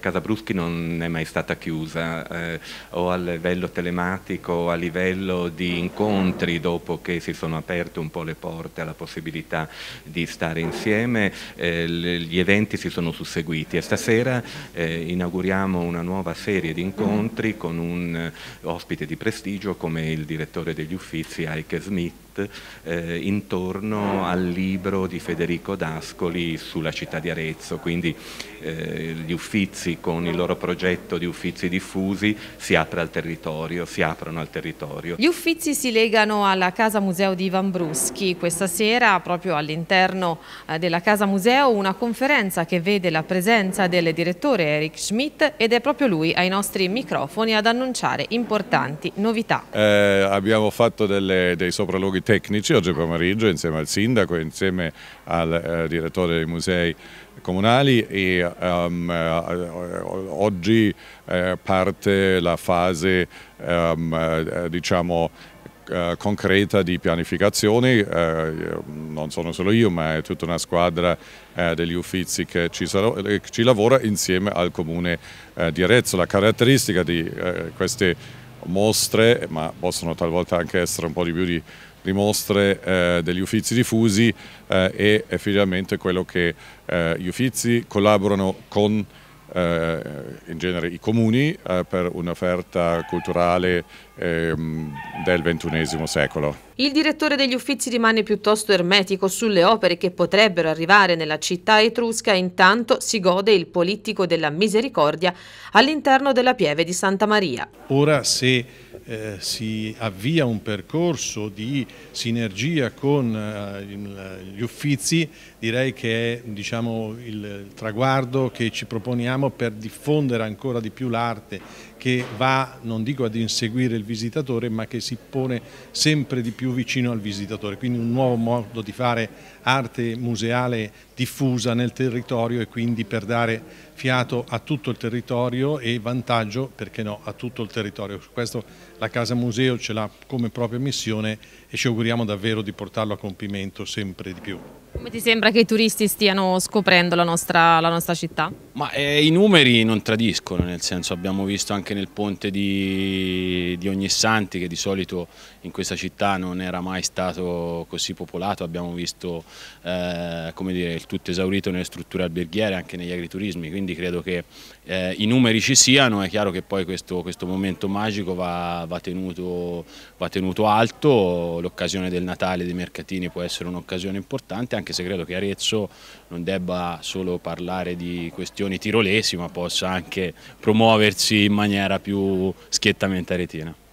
Casabruschi non è mai stata chiusa eh, o a livello telematico o a livello di incontri dopo che si sono aperte un po' le porte alla possibilità di stare insieme, eh, gli eventi si sono susseguiti e stasera eh, inauguriamo una nuova serie di incontri con un eh, ospite di prestigio come il direttore degli uffizi Ike Smith eh, intorno al libro di Federico D'Ascoli sulla città di Arezzo, quindi eh, gli uffizi uffizi con il loro progetto di uffizi diffusi si apre al territorio, si aprono al territorio. Gli uffizi si legano alla Casa Museo di Ivan Bruschi. Questa sera proprio all'interno eh, della Casa Museo una conferenza che vede la presenza del direttore Eric Schmidt ed è proprio lui ai nostri microfoni ad annunciare importanti novità. Eh, abbiamo fatto delle, dei sopralluoghi tecnici oggi pomeriggio insieme al sindaco e insieme al eh, direttore dei musei comunali e um, oggi eh, parte la fase um, diciamo eh, concreta di pianificazione, non sono solo io ma è tutta una squadra degli uffizi che ci, lavora insieme al comune di Arezzo. La caratteristica di queste mostre, ma possono talvolta anche essere un po' di più di, di mostre eh, degli Uffizi diffusi eh, e è finalmente quello che eh, gli Uffizi collaborano con eh, in genere i comuni eh, per un'offerta culturale ehm, del XXI secolo. Il direttore degli Uffizi rimane piuttosto ermetico sulle opere che potrebbero arrivare nella città etrusca, intanto si gode il politico della misericordia all'interno della pieve di Santa Maria. Ora se eh, si avvia un percorso di sinergia con eh, gli uffizi, direi che è diciamo, il traguardo che ci proponiamo per diffondere ancora di più l'arte che va, non dico ad inseguire il visitatore, ma che si pone sempre di più vicino al visitatore, quindi un nuovo modo di fare arte museale diffusa nel territorio e quindi per dare fiato a tutto il territorio e vantaggio, perché no, a tutto il territorio. Questo la Casa Museo ce l'ha come propria missione e ci auguriamo davvero di portarlo a compimento sempre di più. Come ti sembra che i turisti stiano scoprendo la nostra, la nostra città? Ma eh, i numeri non tradiscono, nel senso abbiamo visto anche nel ponte di, di Ognissanti che di solito in questa città non era mai stato così popolato, abbiamo visto eh, dire, il tutto esaurito nelle strutture alberghiere, anche negli agriturismi, quindi credo che eh, i numeri ci siano, è chiaro che poi questo, questo momento magico va, va, tenuto, va tenuto alto, l'occasione del Natale dei mercatini può essere un'occasione importante, anche anche se credo che Arezzo non debba solo parlare di questioni tirolesi ma possa anche promuoversi in maniera più schiettamente aretina.